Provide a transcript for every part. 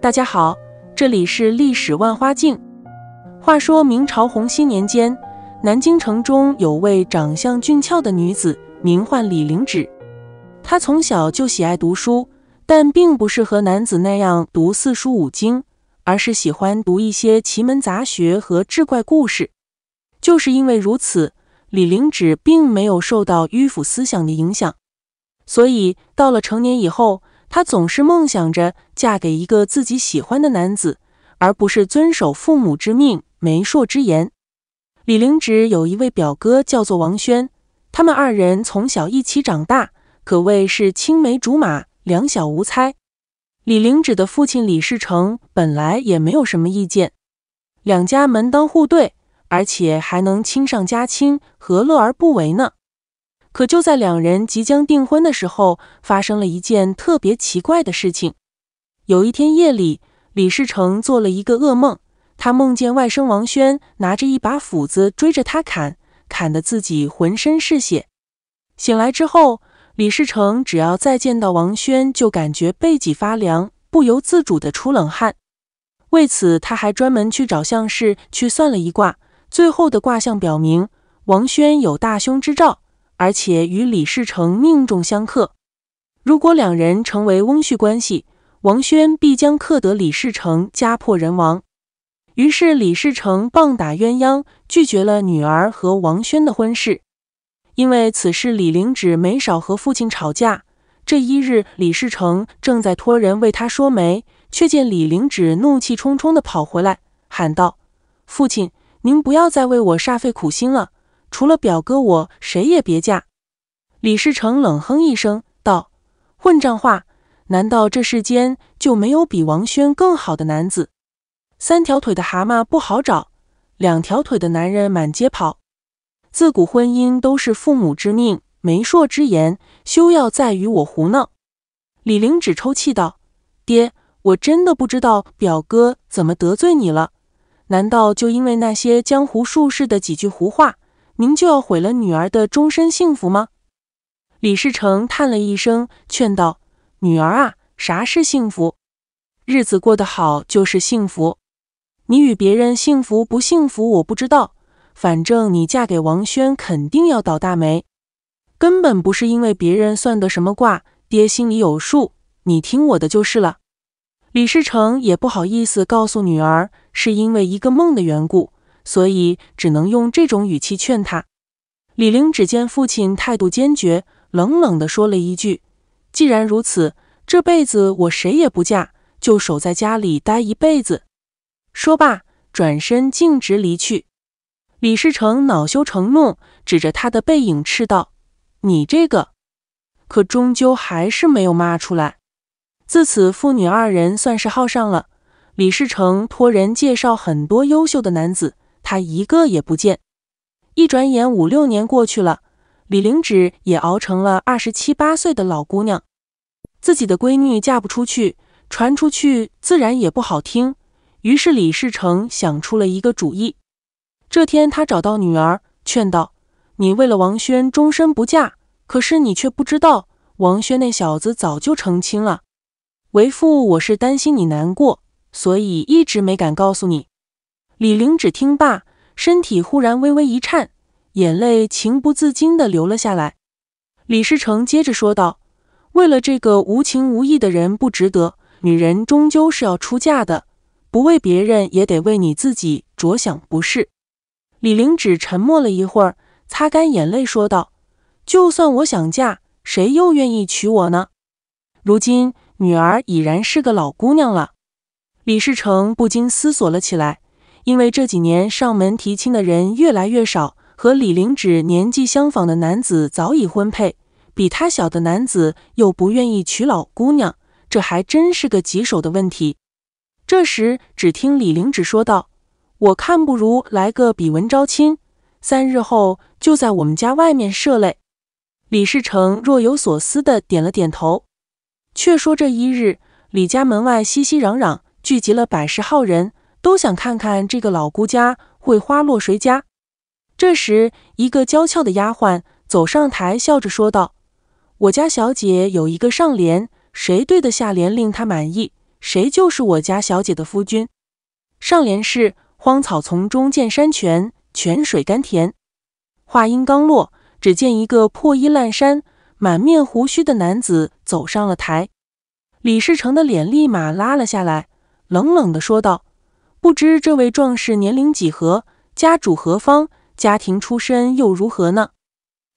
大家好，这里是历史万花镜。话说明朝洪熙年间，南京城中有位长相俊俏的女子，名唤李灵芷。她从小就喜爱读书，但并不是和男子那样读四书五经，而是喜欢读一些奇门杂学和志怪故事。就是因为如此。李陵芝并没有受到迂腐思想的影响，所以到了成年以后，她总是梦想着嫁给一个自己喜欢的男子，而不是遵守父母之命、媒妁之言。李陵芝有一位表哥叫做王轩，他们二人从小一起长大，可谓是青梅竹马、两小无猜。李陵芝的父亲李世成本来也没有什么意见，两家门当户对。而且还能亲上加亲，何乐而不为呢？可就在两人即将订婚的时候，发生了一件特别奇怪的事情。有一天夜里，李世成做了一个噩梦，他梦见外甥王轩拿着一把斧子追着他砍，砍得自己浑身是血。醒来之后，李世成只要再见到王轩，就感觉背脊发凉，不由自主的出冷汗。为此，他还专门去找相士去算了一卦。最后的卦象表明，王轩有大凶之兆，而且与李世成命中相克。如果两人成为翁婿关系，王轩必将克得李世成，家破人亡。于是李世成棒打鸳鸯，拒绝了女儿和王轩的婚事。因为此事，李灵芷没少和父亲吵架。这一日，李世成正在托人为他说媒，却见李灵芷怒气冲冲地跑回来，喊道：“父亲！”您不要再为我煞费苦心了，除了表哥我，谁也别嫁。李世成冷哼一声道：“混账话！难道这世间就没有比王轩更好的男子？三条腿的蛤蟆不好找，两条腿的男人满街跑。自古婚姻都是父母之命，媒妁之言，休要再与我胡闹。”李玲只抽泣道：“爹，我真的不知道表哥怎么得罪你了。”难道就因为那些江湖术士的几句胡话，您就要毁了女儿的终身幸福吗？李世成叹了一声，劝道：“女儿啊，啥是幸福？日子过得好就是幸福。你与别人幸福不幸福，我不知道。反正你嫁给王轩，肯定要倒大霉。根本不是因为别人算的什么卦，爹心里有数。你听我的就是了。”李世成也不好意思告诉女儿。是因为一个梦的缘故，所以只能用这种语气劝他。李陵只见父亲态度坚决，冷冷地说了一句：“既然如此，这辈子我谁也不嫁，就守在家里待一辈子。”说罢，转身径直离去。李世成恼羞成怒，指着他的背影斥道：“你这个……”可终究还是没有骂出来。自此，父女二人算是耗上了。李世成托人介绍很多优秀的男子，他一个也不见。一转眼五六年过去了，李灵芝也熬成了二十七八岁的老姑娘。自己的闺女嫁不出去，传出去自然也不好听。于是李世成想出了一个主意。这天，他找到女儿，劝道：“你为了王轩终身不嫁，可是你却不知道，王轩那小子早就成亲了。为父，我是担心你难过。”所以一直没敢告诉你。李玲只听罢，身体忽然微微一颤，眼泪情不自禁地流了下来。李世成接着说道：“为了这个无情无义的人不值得，女人终究是要出嫁的，不为别人也得为你自己着想，不是？”李玲只沉默了一会儿，擦干眼泪说道：“就算我想嫁，谁又愿意娶我呢？如今女儿已然是个老姑娘了。”李世成不禁思索了起来，因为这几年上门提亲的人越来越少，和李凌芷年纪相仿的男子早已婚配，比他小的男子又不愿意娶老姑娘，这还真是个棘手的问题。这时，只听李凌芷说道：“我看不如来个比文招亲，三日后就在我们家外面设擂。”李世成若有所思的点了点头。却说这一日，李家门外熙熙攘攘。聚集了百十号人，都想看看这个老姑家会花落谁家。这时，一个娇俏的丫鬟走上台，笑着说道：“我家小姐有一个上联，谁对的下联令她满意，谁就是我家小姐的夫君。上联是：荒草丛中见山泉，泉水甘甜。”话音刚落，只见一个破衣烂衫、满面胡须的男子走上了台。李世成的脸立马拉了下来。冷冷地说道：“不知这位壮士年龄几何，家主何方，家庭出身又如何呢？”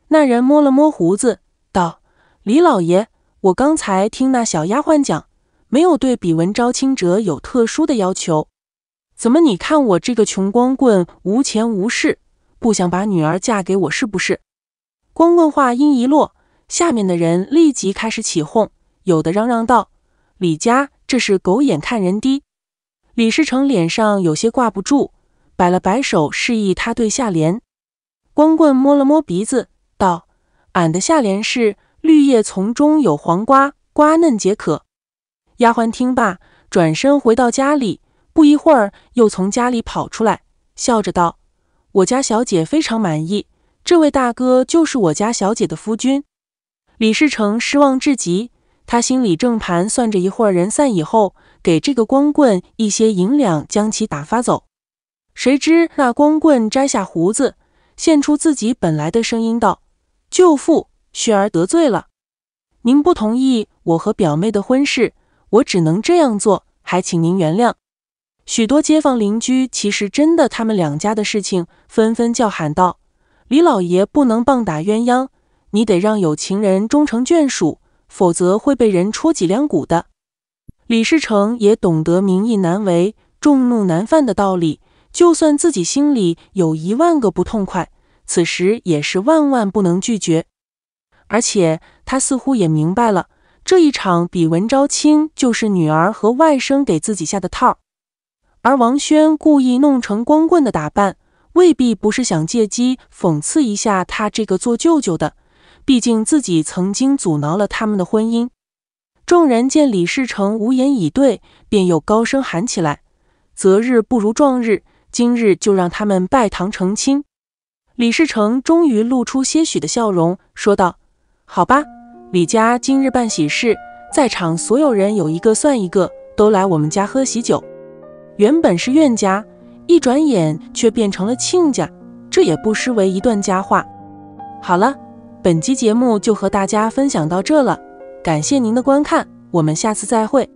那人摸了摸胡子，道：“李老爷，我刚才听那小丫鬟讲，没有对比文招亲者有特殊的要求。怎么，你看我这个穷光棍无钱无势，不想把女儿嫁给我是不是？”光棍话音一落，下面的人立即开始起哄，有的嚷嚷道：“李家！”这是狗眼看人低。李世成脸上有些挂不住，摆了摆手，示意他对下联。光棍摸了摸鼻子，道：“俺的下联是绿叶丛中有黄瓜，瓜嫩解渴。”丫鬟听罢，转身回到家里，不一会儿又从家里跑出来，笑着道：“我家小姐非常满意，这位大哥就是我家小姐的夫君。”李世成失望至极。他心里正盘算着，一会儿人散以后，给这个光棍一些银两，将其打发走。谁知那光棍摘下胡子，现出自己本来的声音，道：“舅父，雪儿得罪了，您不同意我和表妹的婚事，我只能这样做，还请您原谅。”许多街坊邻居其实真的他们两家的事情，纷纷叫喊道：“李老爷不能棒打鸳鸯，你得让有情人终成眷属。”否则会被人戳脊梁骨的。李世成也懂得民意难违、众怒难犯的道理，就算自己心里有一万个不痛快，此时也是万万不能拒绝。而且他似乎也明白了，这一场比文昭亲就是女儿和外甥给自己下的套，而王轩故意弄成光棍的打扮，未必不是想借机讽刺一下他这个做舅舅的。毕竟自己曾经阻挠了他们的婚姻。众人见李世成无言以对，便又高声喊起来：“择日不如撞日，今日就让他们拜堂成亲。”李世成终于露出些许的笑容，说道：“好吧，李家今日办喜事，在场所有人有一个算一个，都来我们家喝喜酒。原本是怨家，一转眼却变成了亲家，这也不失为一段佳话。”好了。本期节目就和大家分享到这了，感谢您的观看，我们下次再会。